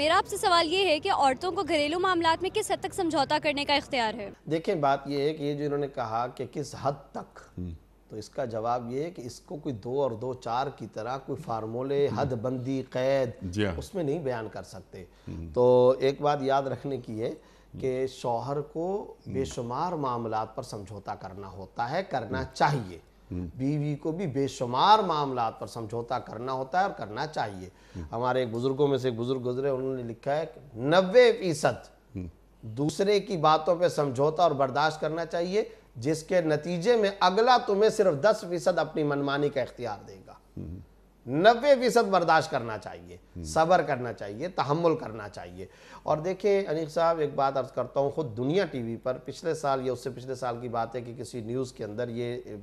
मेरा आपसे सवाल ये है कि औरतों को घरेलू मामला में किस हद तक समझौता करने का इख्तियार है देखिए बात यह है कि ये जो इन्होंने कहा कि किस हद तक हम्म। तो इसका जवाब ये है कि इसको कोई दो और दो चार की तरह कोई फार्मूले हम्म। हद बंदी कैद हाँ। उसमें नहीं बयान कर सकते हम्म। तो एक बात याद रखने की है कि शौहर को बेशुमार मामला पर समझौता करना होता है करना चाहिए बीवी को भी बेशुमार मामला पर समझौता करना होता है और करना चाहिए हमारे एक बुजुर्गों में से एक बुजुर्ग गुजरे उन्होंने लिखा है नब्बे फीसद दूसरे की बातों पर समझौता और बर्दाश्त करना चाहिए जिसके नतीजे में अगला तुम्हें सिर्फ दस फीसद अपनी मनमानी का इख्तियार देगा नब्बे फीसद बर्दाश्त करना चाहिए सब्र करना चाहिए तहमुल करना चाहिए और देखिए अनिक साहब एक बात अर्ज़ करता हूँ ख़ुद दुनिया टीवी पर पिछले साल या उससे पिछले साल की बात है कि किसी न्यूज़ के अंदर ये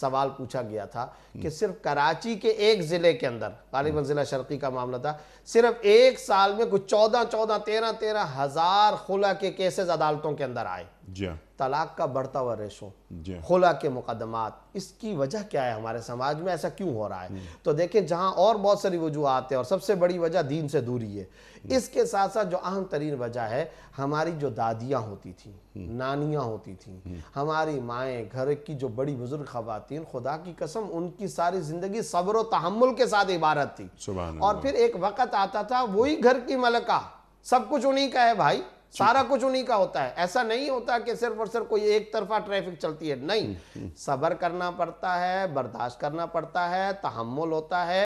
सवाल पूछा गया था कि हम्म। सिर्फ कराची के एक ज़िले के अंदर गालिबा हम्म। ज़िला शर्की का मामला था सिर्फ एक साल में कुछ चौदह चौदह तेरह तेरह हज़ार खुला के केसेज अदालतों के अंदर आए हाँ। तलाक का बढ़ता हुआ रेशो हाँ। खुला के मुकदमात इसकी वजह क्या है हमारे समाज में ऐसा क्यों हो रहा है हम्म। तो देखें जहां और बहुत सारी आते है और सबसे बड़ी वजह दीन से दूरी है हम्म। इसके साथ साथ जो अहम तरीन वजह है हमारी जो दादियां होती थी हम्म। नानियां होती थी हमारी माएँ घर की जो बड़ी बुजुर्ग खवतिन खुदा की कसम उनकी सारी जिंदगी सब्र तहमुल के साथ इबारत थी और फिर एक वक़्त आता था वही घर की मलका सब कुछ उन्हीं का है भाई सारा कुछ उन्हीं का होता है ऐसा नहीं होता कि सिर्फ और सिर्फ कोई एक तरफा ट्रैफिक चलती है नहीं हम्म, हम्म। सबर करना पड़ता है बर्दाश्त करना पड़ता है तहमुल होता है